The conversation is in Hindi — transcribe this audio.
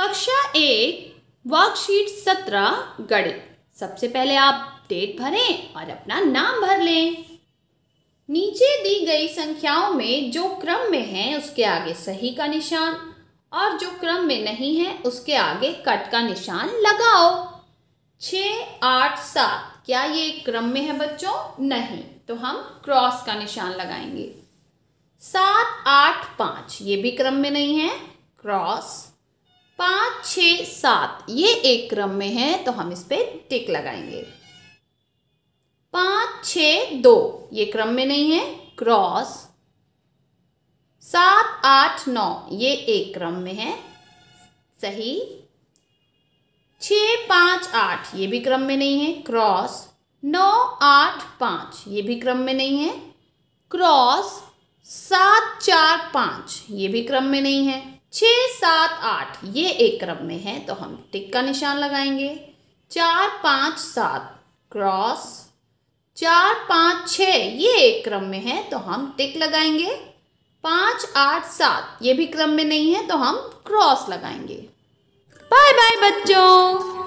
कक्षा एक वर्कशीट सत्रह गणित सबसे पहले आप डेट भरें और अपना नाम भर लें नीचे दी गई संख्याओं में जो क्रम में है उसके आगे सही का निशान और जो क्रम में नहीं है उसके आगे कट का निशान लगाओ छ आठ सात क्या ये क्रम में है बच्चों नहीं तो हम क्रॉस का निशान लगाएंगे सात आठ पाँच ये भी क्रम में नहीं है क्रॉस पाँच छ सात ये एक क्रम में है तो हम इस पर टिक लगाएंगे पाँच छ दो ये क्रम में नहीं है क्रॉस सात आठ नौ ये एक क्रम में है सही छ पाँच आठ ये भी क्रम में नहीं है क्रॉस नौ आठ पाँच ये भी क्रम में नहीं है क्रॉस सात चार पाँच ये भी क्रम में नहीं है छः सात आठ ये एक क्रम में है तो हम टिक का निशान लगाएंगे चार पाँच सात क्रॉस चार पाँच छ ये एक क्रम में है तो हम टिक लगाएंगे पाँच आठ सात ये भी क्रम में नहीं है तो हम क्रॉस लगाएंगे बाय बाय बच्चों